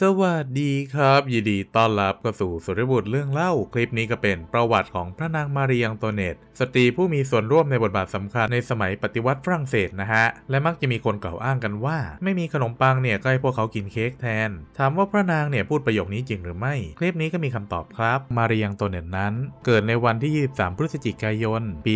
สวัสดีครับ ยินดีต้อนรับเข้าสู่สุริบุตรเรื่องเล่า คลิปนี้ก็เป็นประวัติของพระนางมารีอังโตเนต สตรีผู้มีส่วนร่วมในบทบาทสำคัญในสมัยปฏิวัติฝรั่งเศสนะฮะ และมักจะมีคนกล่าวอ้างกันว่า ไม่มีขนมปังเนี่ยก็ให้พวกเขากินเค้กแทน ถามว่าพระนางเนี่ยพูดประโยคนี้จริงหรือไม่ คลิปนี้ก็มีคำตอบครับมารีอังโตเนตนั้น เกิดในวันที่ 23 พฤศจิกายนปี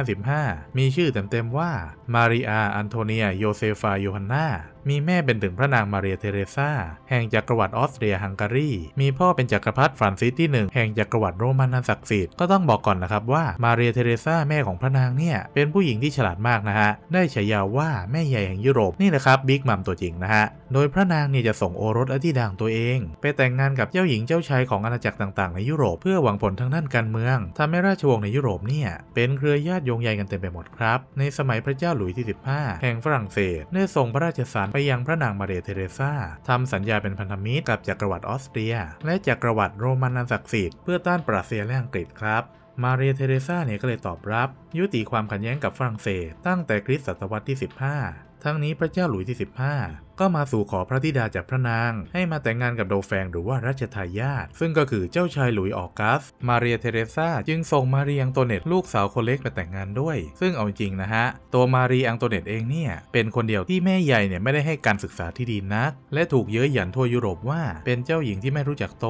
1755 มีชื่อเต็มๆว่า มาริอาอันโทเนีย โยเซฟาโยฮันนามีแม่เป็นถึงพระนางมาเรียเทเรซาแห่งจักรวรรดิออสเตรียฮังการีมีพ่อเป็นจักรพรรดิฟรานซิสที่หนึ่งแห่งจักรวรรดิโรมันอันศักดิ์สิทธิ์ก็ต้องบอกก่อนนะครับว่ามาเรียเทเรซาแม่ของพระนางเนี่ยเป็นผู้หญิงที่ฉลาดมากนะฮะได้ฉายาว่าแม่ใหญ่แห่งยุโรปนี่แหละครับบิ๊กมัมตัวจริงนะฮะโดยพระนางเนี่ยจะส่งโอรสอธิดางตัวเอง ไปแต่งงานกับเจ้าหญิงเจ้าชายของอาณาจักรต่างๆ ในยุโรปเพื่อหวังผลทางด้านการเมือง ทำให้ราชวงศ์ในยุโรปเนี่ยเป็นเครือญาติโยงใหญ่กันเต็มไปหมดครับ ในสมัยพระเจ้าหลุยที่ 15 แห่งฝรั่งเศสได้ส่งพระราชสารไปยังพระนางมาเรียเทเรซาทำสัญญาเป็นพันธมิตรกับจักรวรรดิออสเตรีย และจักรวรรดิโรมันอันศักดิ์สิทธิ์เพื่อต้านปรัสเซียและอังกฤษครับ มาเรียเทเรซาเนี่ยก็เลยตอบรับ ยุติความขัดแย้งกับฝรั่งเศส ตั้งแต่คริสต์ศตวรรษที่ 15 ทั้งนี้พระเจ้าหลุยส์ที่ 15ก็มาสู่ขอพระธิดาจากพระนาง ให้มาแต่งงานกับโดแฟงหรือว่ารัชทายาทซึ่งก็คือเจ้าชายหลุยออกัส มาเรียเทเรซาจึงส่งมารีอังโตเนตลูกสาวคนเล็กมาแต่งงานด้วย ซึ่งเอาจริงนะฮะ ตัวมารีอังโตเนตเองเนี่ย เป็นคนเดียวที่แม่ใหญ่เนี่ยไม่ได้ให้การศึกษาที่ดีนัก และถูกเย้ยหยันทั่วยุโรปว่าเป็นเจ้าหญิงที่ไม่รู้จักโต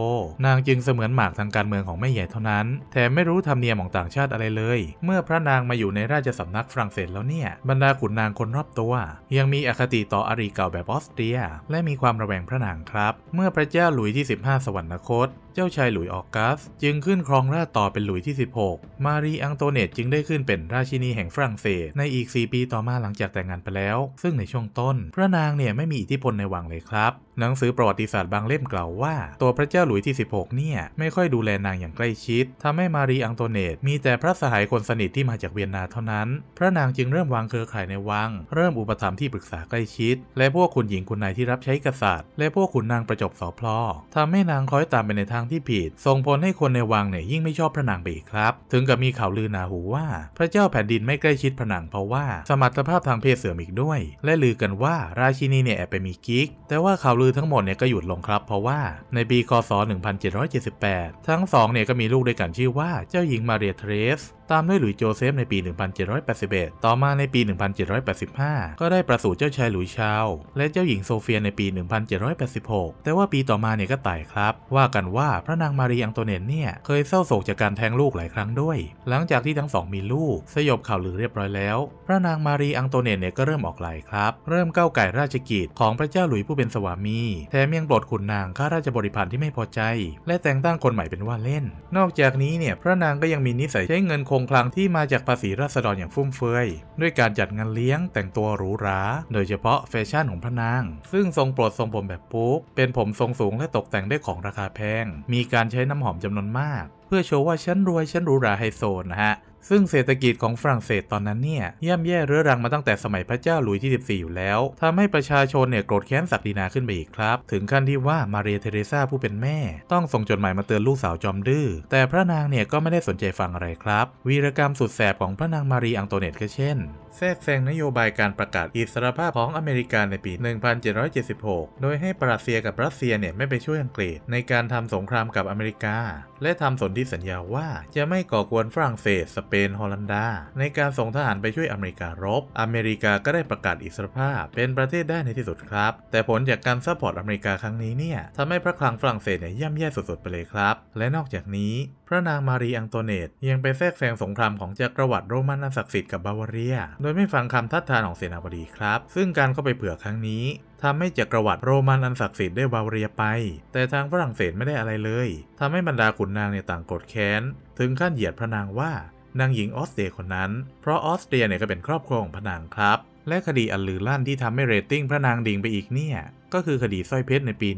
นางจึงเสมือนหมากทางการเมืองของแม่ใหญ่เท่านั้นแถมไม่รู้ธรรมเนียมของต่างชาติอะไรเลย เมื่อพระนางมาอยู่ในราชสำนักฝรั่งเศสแล้วเนี่ยบรรดาขุนนางคนรอบตัวยังมีอคติต่ออารีเก่าแบบอสเตรียและมีความระแวงพระนางครับ เมื่อพระเจ้าหลุยที่ 15 สวรรคตเจ้าชายหลุยออกัสจึงขึ้นครองราชต่อเป็นหลุยที่ 16 มารีอังโตเนตจึงได้ขึ้นเป็นราชินีแห่งฝรั่งเศสในอีก 4 ปีต่อมาหลังจากแต่งงานไปแล้ว ซึ่งในช่วงต้น พระนางเนี่ยไม่มีอิทธิพลในวังเลยครับ หนังสือประวัติศาสตร์บางเล่มกล่าวว่า ตัวพระเจ้าหลุยที่ 16เนี่ยไม่ค่อยดูแลนางอย่างใกล้ชิด ทำให้มารีอังโตเนต มีแต่พระสหายคนสนิทที่มาจากเวียนนาเท่านั้น พระนางจึงเริ่มวางเครือข่ายในวัง เริ่มอุปถัมภ์ที่ปรึกษาใกล้ชิด และพวกคุณหญิงคุณนายที่รับใช้กษัตริย์และพวกขุนนางประจบสอพลอทำให้นางคอยตามไปในทางางที่ผิดส่งผลให้คนในวังเนี่ยยิ่งไม่ชอบพระนางไปอีกครับ ถึงกับมีข่าวลือนาหูว่า พระเจ้าแผ่นดินไม่ใกล้ชิดพระนางเพราะว่า สมรรถภาพทางเพศเสื่อมอีกด้วย และลือกันว่าราชินีเนี่ยแอบไปมีกิ๊ก แต่ว่าข่าวลือทั้งหมดเนี่ยก็หยุดลงครับ เพราะว่า ในปีคศ 1778 ทั้งสองเนี่ยก็มีลูกด้วยกันชื่อว่าเจ้าหญิงมาเรียเทรสตามด้วยหลุยโจเซฟในปี 1781 ต่อมาในปี 1785 ก็ได้ประสูติเจ้าชายหลุยชาว และเจ้าหญิงโซเฟียในปี 1786 แต่ว่าปีต่อมาเนี่ยก็ตายครับ ว่ากันว่าพระนางมารีอังโตเนตเนี่ยเคยเศร้าโศกจากการแท้งลูกหลายครั้งด้วย หลังจากที่ทั้งสองมีลูก สยบข่าวลือเรียบร้อยแล้ว พระนางมารีอังโตเนตเนี่ยก็เริ่มออกไหลครับ เริ่มก้าวไก่ราชกิจของพระเจ้าหลุยผู้เป็นสวามี แถมยังปลดขุนนางข้าราชบริพารที่ไม่พอใจ และแต่งตั้งคนใหม่เป็นว่าเล่น นอกจากนี้เนี่ยพระนางก็ยังมีนิสัยใช้เงินคงคลังที่มาจากภาษีราษฎรอย่างฟุ่มเฟือยด้วยการจัดงานเลี้ยงแต่งตัวหรูหราโดยเฉพาะแฟชั่นของพระนาง ซึ่งทรงโปรดทรงผมแบบปุ๊บเป็นผมทรงสูงและตกแต่งด้วยของราคาแพง มีการใช้น้ำหอมจำนวนมากเพื่อโชว์ว่าฉันรวยฉันหรูหราไฮโซนะฮะ ซึ่งเศรษฐกิจของฝรั่งเศสตอนนั้นเนี่ย ย่ำแย่เรื้อรังมาตั้งแต่สมัยพระเจ้าหลุยที่ 14 อยู่แล้ว ทำให้ประชาชนเนี่ยโกรธแค้นศักดินาขึ้นไปอีกครับ ถึงขั้นที่ว่ามาเรียเทเรซาผู้เป็นแม่ ต้องส่งจดหมายมาเตือนลูกสาวจอมดื้อแต่พระนางเนี่ยก็ไม่ได้สนใจฟังอะไรครับ วีรกรรมสุดแสบของพระนางมารีอังโตเนตก็เช่นแทรกแซงนโยบายการประกาศอิสรภาพของอเมริกาในปี 1776 โดยให้ปรัสเซียกับรัสเซียเนี่ยไม่ไปช่วยอังกฤษในการทำสงครามกับอเมริกา และทำสนธิสัญญาว่า จะไม่ก่อกวนฝรั่งเศสสเปนฮอลันดาในการส่งทหารไปช่วยอเมริการบ อเมริกาก็ได้ประกาศอิสรภาพ เป็นประเทศได้ในที่สุดครับ แต่ผลจากการซัพพอร์ตอเมริกาครั้งนี้เนี่ยทำให้พระคลังฝรั่งเศสเนี่ยย่ำแย่สุดๆไปเลยครับ และนอกจากนี้ พระนางมารีอังโตเนต ยังไปแทรกแซงสงครามของจักรวรรดิโรมันอันศักดิ์สิทธิ์กับบาวาเรียโดยไม่ฟังคำทัดทานของเสนาบดีครับ ซึ่งการเข้าไปเผื่อครั้งนี้ทำให้จักรวรรดิโรมันอันศักดิ์สิทธิ์ได้บาวเรียไป แต่ทางฝรั่งเศสไม่ได้อะไรเลย ทำให้บรรดาขุนนางในต่างกดแค้น ถึงขั้นเหยียดพระนางว่า นางหญิงออสเตรียคนนั้น เพราะออสเตรียเนี่ยก็เป็นครอบครัวของพระนางครับ และคดีอันลือลั่นที่ทำให้เรตติ้งพระนางดิ่งไปอีกเนี่ย ก็คือคดีสร้อยเพชรในปี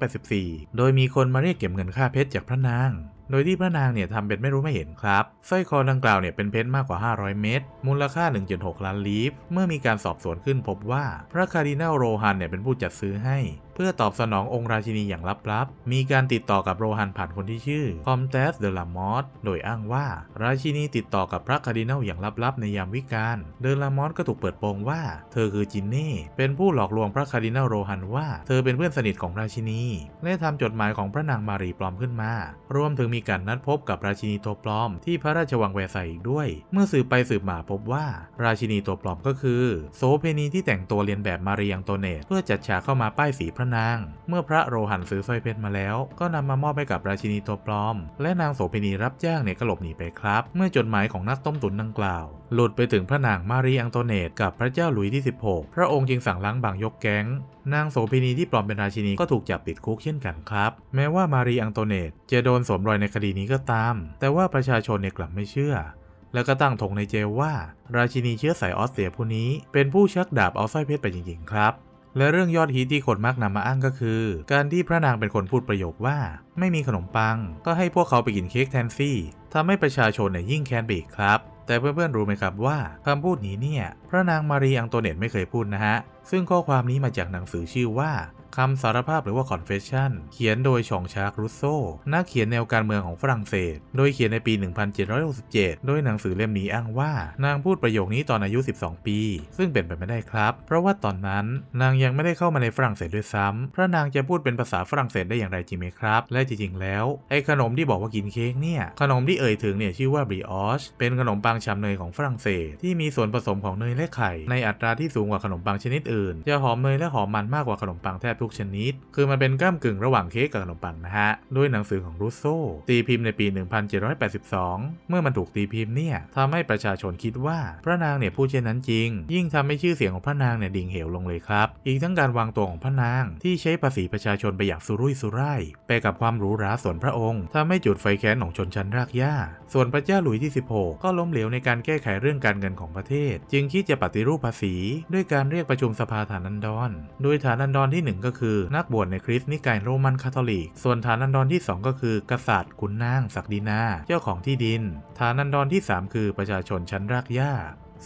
1784 โดยมีคนมาเรียกเก็บเงินค่าเพชรจากพระนางโดยที่พระนางเนี่ยทำเป็นไม่รู้ไม่เห็นครับ สร้อยคอดังกล่าวเนี่ย เป็นเพชรมากกว่า 500 เม็ด มูลค่า 1.6 ล้านลีฟ เมื่อมีการสอบสวนขึ้นพบว่า พระคาร์ินาลโรฮันเนี่ย เป็นผู้จัดซื้อให้เพื่อตอบสนององค์ราชินีอย่างลับๆ มีการติดต่อกับโรฮันผ่านคนที่ชื่อคอมเตสเดลามอสโดยอ้างว่า ราชินีติดต่อกับพระคาร์ดินัลอย่างลับๆ ในยามวิกาล เดลามอสก็ถูกเปิดโปงว่าเธอคือจินนี่ เป็นผู้หลอกลวงพระคาร์ดินัลโรฮันว่า เธอเป็นเพื่อนสนิทของราชินี และทำจดหมายของพระนางมารีปลอมขึ้นมา รวมถึงมีการนัดพบกับราชินีตัวปลอม ที่พระราชวังแวร์ไซอีกด้วย เมื่อสืบไปสืบมาพบว่า ราชินีตัวปลอมก็คือโซเพนีที่แต่งตัวเรียนแบบมารียังโตเนต เพื่อจัดฉากเข้ามาป้ายสีพระนางเมื่อพระโรหันซื้อสร้อยเพชรมาแล้ว ก็นำมามอบให้กับราชินีตัวปลอม และนางโสเภนีรับจ้างเนี่ยก็หลบหนีไปครับ เมื่อจดหมายของนักต้มตุ๋นดังกล่าว หลุดไปถึงพระนางมารีอังโตเนตกับพระเจ้าหลุยที่16 พระองค์จึงสั่งล้างบางยกแก๊ง นางโสเภนีที่ปลอมเป็นราชินีก็ถูกจับติดคุกเช่นกันครับ แม้ว่ามารีอังโตเนต จะโดนสวมรอยในคดีนี้ก็ตาม แต่ว่าประชาชนเนี่ยกลับไม่เชื่อ แล้วก็ตั้งธงในเจว่า ราชินีเชื้อสายออสเตรียผู้นี้ เป็นผู้ชักดาบเอาสร้อยเพชรไปจริงๆ ครับและเรื่องยอดฮิตที่คนมักนำมาอ้างก็คือ การที่พระนางเป็นคนพูดประโยคว่า ไม่มีขนมปัง ก็ให้พวกเขาไปกินเค้กแทนซี่ทำให้ประชาชนเนี่ยยิ่งแค้นไปอีกครับแต่เพื่อนๆรู้ไหมครับว่าคำพูดนี้เนี่ย พระนางมารีอังโตเนตไม่เคยพูดนะฮะ ซึ่งข้อความนี้มาจากหนังสือชื่อว่าคำสารภาพหรือว่า confession เขียนโดยชองชาร์ครุสโซนักเขียนแนวการเมืองของฝรั่งเศส โดยเขียนในปี 1767 โดยหนังสือเล่มนี้อ้างว่านางพูดประโยคนี้ตอนอายุ 12 ปี ซึ่งเป็นไปไม่ได้ครับ เพราะว่าตอนนั้นนางยังไม่ได้เข้ามาในฝรั่งเศสด้วยซ้ำพระนางจะพูดเป็นภาษาฝรั่งเศสได้อย่างไรจริงไหมครับ และจริงๆ แล้วไอ้ขนมที่บอกว่ากินเค้กเนี่ยขนมที่เอ่ยถึงเนี่ยชื่อว่าบริออชเป็นขนมปังชำเนยของฝรั่งเศสที่มีส่วนผสมของเนยและไข่ในอัตราที่สูงกว่าขนมปังชนิดอื่นจะหอมเนยและหอมมันมากกว่าขนมปังแทบทุกชนิด คือ มันเป็นก้ามกึ่งระหว่างเค้กกับขนมปังนะฮะด้วยหนังสือของรูโซตีพิมพ์ในปี 1782 เมื่อมันถูกตีพิมพ์เนี่ยทำให้ประชาชนคิดว่าพระนางเนี่ยพูดเช่นนั้นจริง ยิ่งทำให้ชื่อเสียงของพระนางเนี่ยดิ่งเหวลงเลยครับ อีกทั้งการวางตัวของพระนางที่ใช้ภาษีประชาชนไปอย่างสุรุ่ยสุร่ายไปกับความหรูหราส่วนพระองค์ ทำให้จุดไฟแค้นของชนชั้นรากหญ้าส่วนพระเจ้าหลุยที่ 16 ก็ล้มเหลวในการแก้ไขเรื่องการเงินของประเทศ จึงคิดจะปฏิรูปภาษี ด้วยการเรียกประชุมสภาฐานันดรโดยฐานันดรที่1ก็ก็คือนักบวชในคริสต์นิกายโรมันคาทอลิก ส่วนฐานันดรที่ 2 ก็คือกษัตริย์ขุนนางศักดินา เจ้าของที่ดิน ฐานันดรที่ 3 คือประชาชนชั้นรากหญ้า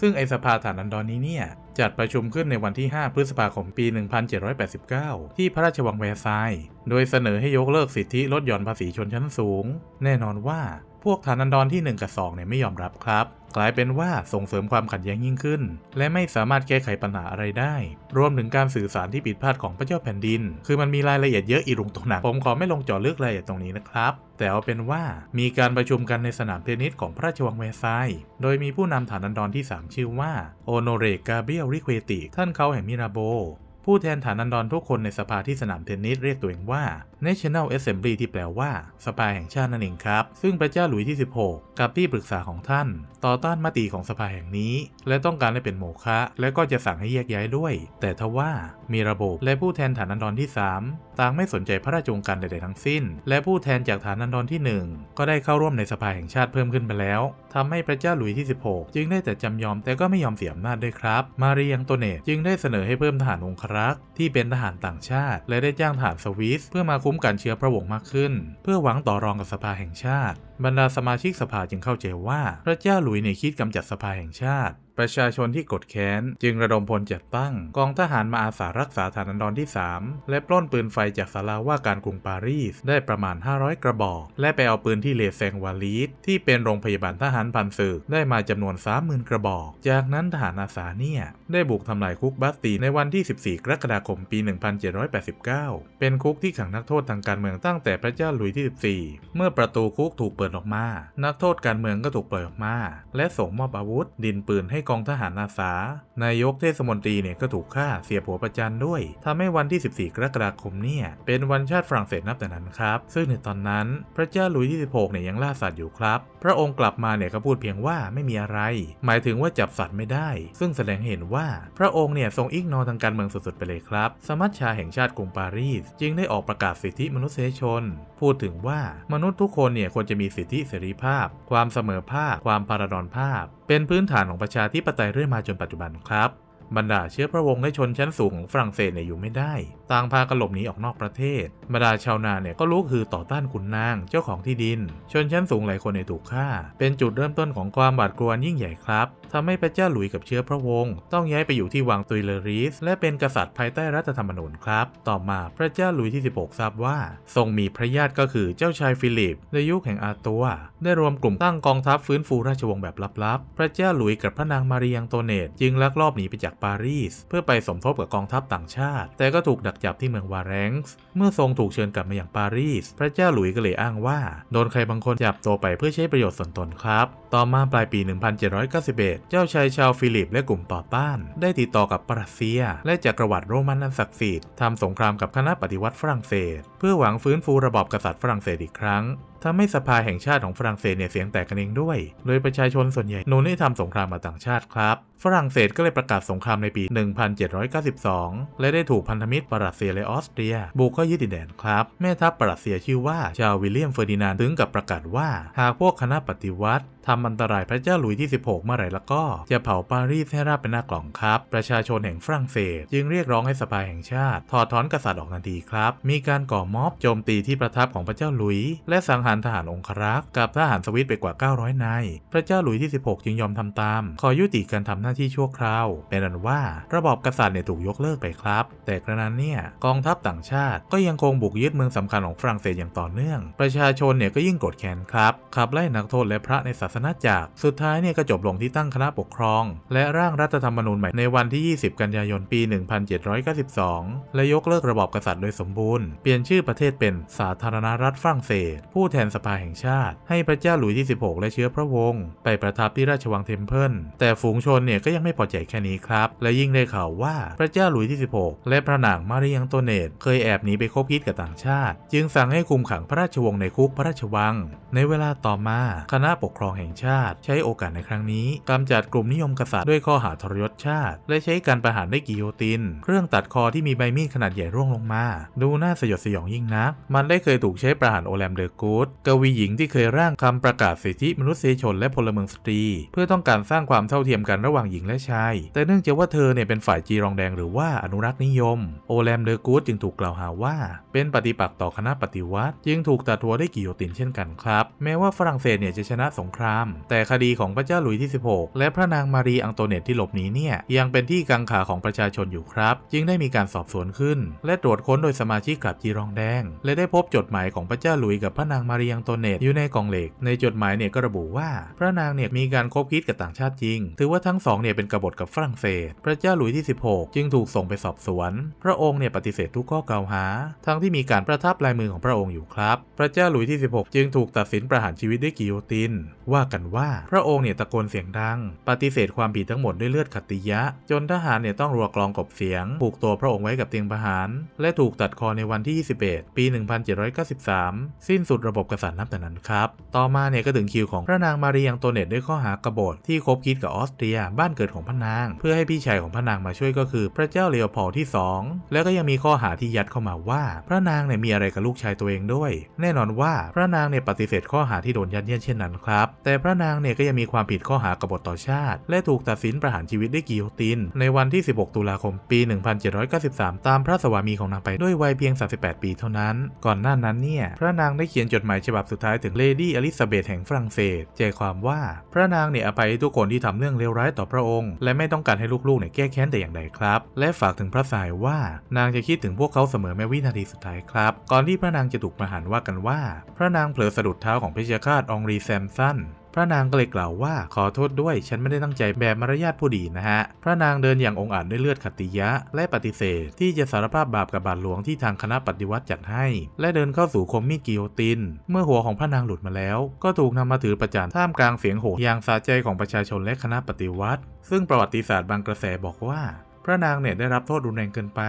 ซึ่งไอสภาฐานันดรนนี้เนี่ยจัดประชุมขึ้นในวันที่ 5 พฤษภาคมปี 1789 ที่พระราชวังแวร์ซายโดยเสนอให้ยกเลิกสิทธิลดหย่อนภาษีชนชั้นสูง แน่นอนว่าพวกฐานันดรที่ 1 กับ2เนี่ยไม่ยอมรับครับ กลายเป็นว่าส่งเสริมความขัดแย้งยิ่งขึ้น และไม่สามารถแก้ไขปัญหาอะไรได้ รวมถึงการสื่อสารที่ผิดพลาดของพระเจ้าแผ่นดิน คือมันมีรายละเอียดเยอะอีรุงตรงหนักผมขอไม่ลงจอเลือกรายละเอียดตรงนี้นะครับ แต่เอาเป็นว่ามีการประชุมกันในสนามเทนนิสของพระราชวังแวร์ซโดยมีผู้นำฐานันดรที่ 3 ชื่อว่าโอนเรกาเบียรียลริเควติท่านเขาแห่งมิราโบผู้แทนฐานันดรทุกคนในสภาที่สนามเทนนิสเรียกตัวเองว่า National Assembly ที่แปลว่า สภาแห่งชาตินั่นเองครับ ซึ่งพระเจ้าหลุยที่ 16 กับที่ปรึกษาของท่าน ต่อต้านมติของสภาแห่งนี้ และต้องการให้เป็นโมฆะและก็จะสั่งให้แยกย้ายด้วย แต่ทว่า มีระบบและผู้แทนฐานันดรที่ 3 ต่างไม่สนใจพระราชองการใดๆทั้งสิ้น และผู้แทนจากฐานันดรที่ 1 ก็ได้เข้าร่วมในสภาแห่งชาติเพิ่มขึ้นไปแล้ว ทำให้พระเจ้าหลุยที่ 16 จึงได้แต่จำยอมแต่ก็ไม่ยอมเสียอำนาจด้วยครับ มาเรียงัตเนตจึงได้เสนอให้เพิ่มทหารองครักที่เป็นทหารต่างชาติและได้จ้างทหารสวิส เพื่อมาคุ้มกันเชื้อพระวงศ์มากขึ้น เพื่อหวังต่อรองกับสภาแห่งชาติ บรรดาสมาชิกสภาจึงเข้าใจว่า พระเจ้าหลุยในคิดกำจัดสภาแห่งชาติประชาชนที่กดแค้น จึงระดมพลจัดตั้งกองทหารมาอาสารักษาฐานันดรที่ 3 และปล้นปืนไฟจากสาราว่าการกรุงปารีสได้ประมาณ 500 กระบอก และไปเอาปืนที่เลเซงวาลีสที่เป็นโรงพยาบาลทหารพันศึกได้มาจำนวน 30,000 กระบอก จากนั้นทหารอาสาเนี่ย ได้บุกทำลายคุกบาสตีในวันที่ 14 กรกฎาคมปี 1789 เป็นคุกที่ขังนักโทษทางการเมืองตั้งแต่พระเจ้าหลุยที่ 14 เมื่อประตูคุกถูกเปิดออกมา นักโทษการเมืองก็ถูกปล่อยออกมาและส่งมอบอาวุธดินปืนให้กกองทหารอาสานายกเทศมนตรีเนี่ยก็ถูกฆ่าเสียผหัวประจันด้วย ทำให้วันที่ 14 กรกฎาคมเนี่ยเป็นวันชาติฝรั่งเศสนับแต่นั้นครับ ซึ่งในตอนนั้นพระเจ้าหลุยส์ที่16เนี่ยยังล่าสัตว์อยู่ครับ พระองค์กลับมาเนี่ยก็พูดเพียงว่าไม่มีอะไร หมายถึงว่าจับสัตว์ไม่ได้ ซึ่งแสดงเห็นว่าพระองค์เนี่ยทรงอิกนอทางการเมืองสุดๆไปเลยครับ สมัชชาแห่งชาติกรุงปารีส จึงได้ออกประกาศสิทธิมนุษยชน พูดถึงว่ามนุษย์ทุกคนเนี่ยควรจะมีสิทธิเสรีภาพ ความเสมอภาคความพาราดอนภาพ เป็นพื้นฐานของประชาธิปไตยเรื่อยมาจนปัจจุบันครับบรรดาเชื้อพระวงศ์และชนชั้นสูงของฝรั่งเศสเนี่ยอยู่ไม่ได้ ต่างพากันหลบหนีออกนอกประเทศบรรดาชาวนาเนี่ยก็ลุกฮือต่อต้านขุนนางเจ้าของที่ดิน ชนชั้นสูงหลายคนเนี่ยถูกฆ่า เป็นจุดเริ่มต้นของความบาดกลัวยิ่งใหญ่ครับ ทำให้พระเจ้าหลุยกับเชื้อพระวงศ์ต้องย้ายไปอยู่ที่วังตุยเลรีสและเป็นกษัตริย์ภายใต้รัฐธรรมนูญครับต่อมาพระเจ้าหลุยที่16ทราบว่า ทรงมีพระญาติก็คือเจ้าชายฟิลิป ในยุคแห่งอาตัว ได้รวมกลุ่มตั้งกองทัพฟื้นฟูราชวงศ์แบบลับๆพระเจ้าหลุยกับพระนางมารียงโตเนต จึงลักลอบหนีไปจากปารีสเพื่อไปสมทบกับกองทัพต่างชาติ แต่ก็ถูกดักจับที่เมืองวาแรงส์เมื่อทรงถูกเชิญกลับมาอย่างปารีส พระเจ้าหลุยส์ก็เลยอ้างว่า โดนใครบางคนจับตัวไปเพื่อใช้ประโยชน์ส่วนตนครับต่อมาปลายปี 1791 เจ้าชายชาวฟิลิปและกลุ่มต่อต้าน ได้ติดต่อกับปรัสเซีย และจักรวรรดิโรมันอันศักดิ์สิทธิ์ทำสงครามกับคณะปฏิวัติฝรั่งเศส เพื่อหวังฟื้นฟูระบอบกษัตริย์ฝรั่งเศสอีกครั้งทำให้สภาแห่งชาติของฝรั่งเศสเนี่ยเสียงแตกกันเองด้วย โดยประชาชนส่วนใหญ่นุนให้ทำสงครามกับต่างชาติครับ ฝรั่งเศสก็เลยประกาศสงครามในปี 1792 และได้ถูกพันธมิตรปรัสเซียและออสเตรีย บุกเข้ายึดดินแดนครับ แม่ทัพปรัสเซียชื่อว่าชาววิลเลียมเฟอร์ดินานด์ ถึงกับประกาศว่า หากพวกคณะปฏิวัติทำอันตรายพระเจ้าหลุยที่ 16 เมื่อไหร่แล้วก็ จะเผาปารีสให้ราบเป็นหน้ากล่องครับ ประชาชนแห่งฝรั่งเศส จึงเรียกร้องให้สภาแห่งชาติถอดถอนกษัตริย์ออกทันทีครับ มีการก่อม็อบโจมตีที่ประทับของพระเจ้าหลุยและสังหาันทหารองครักษ์กับทหารสวิตไปกว่า 900นาย พระเจ้าหลุยที่ 16จึงยอมทำตาม ขอยุติการทำหน้าที่ชั่วคราว เป็นอันว่าระบอบกษัตริย์เนี่ยถูกยกเลิกไปครับ แต่กระนั้นเนี่ย กองทัพต่างชาติก็ยังคงบุกยึดเมืองสำคัญของฝรั่งเศสอย่างต่อเนื่อง ประชาชนเนี่ยก็ยิ่งกดแค้นครับ ขับไล่นักโทษและพระในศาสนาจักรสุดท้ายเนี่ยก็จบลงที่ตั้งคณะปกครอง และร่างรัฐธรรมนูญใหม่ในวันที่20 กันยายนปี 1792 และยกเลิกระบอบกษัตริย์โดยสมบูรณ์ เปลี่ยนชื่อประเทศเป็นสาธารณรัฐฝรั่งเศส ผู้แทนสภาแห่งชาติ ให้พระเจ้าหลุยที่16 และเชื้อพระวงศ์ไปประทับที่ราชวังเทมเพิล แต่ฝูงชนเนี่ยก็ยังไม่พอใจแค่นี้ครับ และยิ่งได้ข่าวว่าพระเจ้าหลุยที่16 และพระนางมาริยังโตเนต เคยแอบหนีไปคบคิดกับต่างชาติ จึงสั่งให้คุมขังพระราชวงศ์ในคุกพระราชวัง ในเวลาต่อมา คณะปกครองแห่งชาติ ใช้โอกาสในครั้งนี้กำจัดกลุ่มนิยมกษัตริย์ด้วยข้อหาทรยศชาติ และใช้การประหารด้วยกิโยติน เครื่องตัดคอที่มีใบมีดขนาดใหญ่ร่วงลงมา ดูน่าสยดสยองยิ่งนัก มันได้เคยถูกใช้ประหารโอแลมเดอร์กูดกวีหญิงที่เคยร่างคำประกาศ สิทธิ มนุษยชน และพลเมืองสตรี เพื่อต้องการสร้างความเท่าเทียมกันระหว่างหญิงและชาย แต่เนื่องจากว่าเธอเนี่ยเป็นฝ่ายจีรองแดงหรือว่าอนุรักษ์นิยม โอแลมเดอร์กูดจึงถูกกล่าวหาว่าเป็นปฏิปักษ์ต่อคณะปฏิวัติ จึงถูกตัดทัวได้กิโยตินเช่นกันครับ แม้ว่าฝรั่งเศสเนี่ยจะชนะสงครามแต่คดีของพระเจ้าหลุยที่ 16 และพระนางมารีอังโตเนตที่หลบหนีเนี่ยยังเป็นที่กังขาของประชาชนอยู่ครับจึงได้มีการสอบสวนขึ้น และตรวจค้นโดยสมาชิกกลับจีรองแดง และได้พบจดหมายของพระเจ้าหลุยกับพระนางมารรียังตนเนตอยู่ในกองเหล็กในจดหมายเนี่ยก็ระบุว่า พระนางเนี่ยมีการคบคิดกับต่างชาติจริง ถือว่าทั้งสองเนี่ยเป็นกบฏกับฝรั่งเศส พระเจ้าหลุยที่ 16 จึงถูกส่งไปสอบสวน พระองค์เนี่ยปฏิเสธทุกข้อกล่าวหา ทั้งที่มีการประทับลายมือของพระองค์อยู่ครับ พระเจ้าหลุยที่16 จึงถูกตัดสินประหารชีวิตด้วยกิโยตินว่ากันว่าพระองค์เนี่ยตะโกนเสียงดัง ปฏิเสธความผิดทั้งหมดด้วยเลือดขัตติยะ จนทหารเนี่ยต้องรัวกลองกบเสียงผูกตัวพระองค์ไว้กับเตียงประหาร และถูกตัดคอในวันที่ 21 ปี 1793 สิ้นสุดระบบกษัตริย์นับแต่นั้นครับ ต่อมาเนี่ยก็ถึงคิวของพระนางมารียังโตเนตด้วยข้อหากบฏ ที่คบคิดกับออสเตรียบ้านเกิดของพระนาง เพื่อให้พี่ชายของพระนางมาช่วยก็คือ พระเจ้าเลโอพอลที่ 2 แล้วก็ยังมีข้อหาที่ยัดเข้ามาว่า พระนางเนี่ยมีอะไรกับลูกชายตัวเองด้วย แน่นอนว่าพระนางเนี่ยปฏิเสธข้อหาที่โดนยัดเยียดเช่นนั้นครับแต่พระนางเนี่ยก็ยังมีความผิดข้อหากบฏต่อชาติ และถูกตัดสินประหารชีวิตด้วยกิโยติน ในวันที่ 16 ตุลาคม ปี 1793 ตามพระสวามีของนางไปด้วยวัยเพียง 38ปีเท่านั้น ก่อนหน้านั้นเนี่ยพระนางได้เขียนจดหมายมัยฉบับสุดท้ายถึงเลดี้อลิซาเบธแห่งฝรั่งเศสใจความว่าพระนางเนี่ยอภัยทุกคนที่ทำเรื่องเลวร้ายต่อพระองค์ และไม่ต้องการให้ลูกๆเนี่ยแก้แค้นแต่อย่างใดครับ และฝากถึงพระสายว่านางจะคิดถึงพวกเขาเสมอแม้วินาทีสุดท้ายครับ ก่อนที่พระนางจะถูกประหารว่ากันว่า พระนางเผลอสะดุดเท้าของเพชฌฆาตองรีแซมสันพระนางก็เลยกล่าวว่า ขอโทษด้วยฉันไม่ได้ตั้งใจแบบมารยาทผู้ดีนะฮะ พระนางเดินอย่างองอาจด้วยเลือดขัตติยะและปฏิเสธ ที่จะสารภาพบาปกับบาทหลวงที่ทางคณะปฏิวัติจัดให้ และเดินเข้าสู่คมมีดกิโยติน เมื่อหัวของพระนางหลุดมาแล้ว ก็ถูกนำมาถือประจานท่ามกลางเสียงโห่อย่างสาใจของประชาชนและคณะปฏิวัติ ซึ่งประวัติศาสตร์บางกระแสบอกว่า พระนางเนี่ยได้รับโทษรุนแรงเกินไป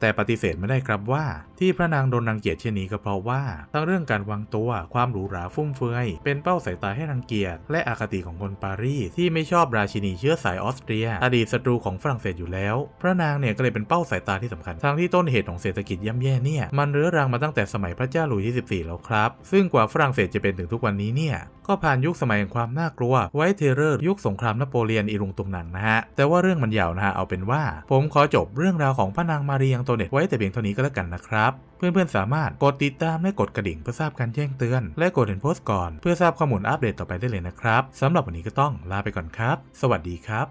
แต่ปฏิเสธไม่ได้ครับว่าที่พระนางโดนรังเกียจเช่นนี้ก็เพราะว่าทั้งเรื่องการวางตัวความหรูหราฟุ่มเฟือย เป็นเป้าสายตาให้รังเกียจและอคติของคนปารีสที่ไม่ชอบราชินีเชื้อสายออสเตรีย อดีตศัตรูของฝรั่งเศสอยู่แล้ว พระนางเนี่ยก็เลยเป็นเป้าสายตาที่สำคัญทั้งที่ต้นเหตุของเศรษฐกิจย่ำแย่เนี่ยมันเรื้อรังมาตั้งแต่สมัยพระเจ้าหลุยส์ที่14แล้วครับ ซึ่งกว่าฝรั่งเศสจะเป็นถึงทุกวันนี้เนี่ยก็ผ่านยุคสมัยแห่งความน่ากลัว ไวเทเรอร์ยุคสงครามนโปเลียนอีรุงตุงหนังนะฮะแต่ว่าเรื่องมันยาวนะฮะเอาเป็นว่า ผมขอจบเรื่องราวของพระนางมารียงัวเน็ตไว้แต่เพียงเท่านี้ก็แล้วกันนะครับ เพื่อนๆสามารถกดติดตามและกดกระดิ่งเพื่อทราบการแจ้งเตือน และกดเห็นโพสต์ก่อนเพื่อทราบข้อมูลอัปเดตต่อไปได้เลยนะครับสำหรับวันนี้ก็ต้องลาไปก่อนครับ สวัสดีครับ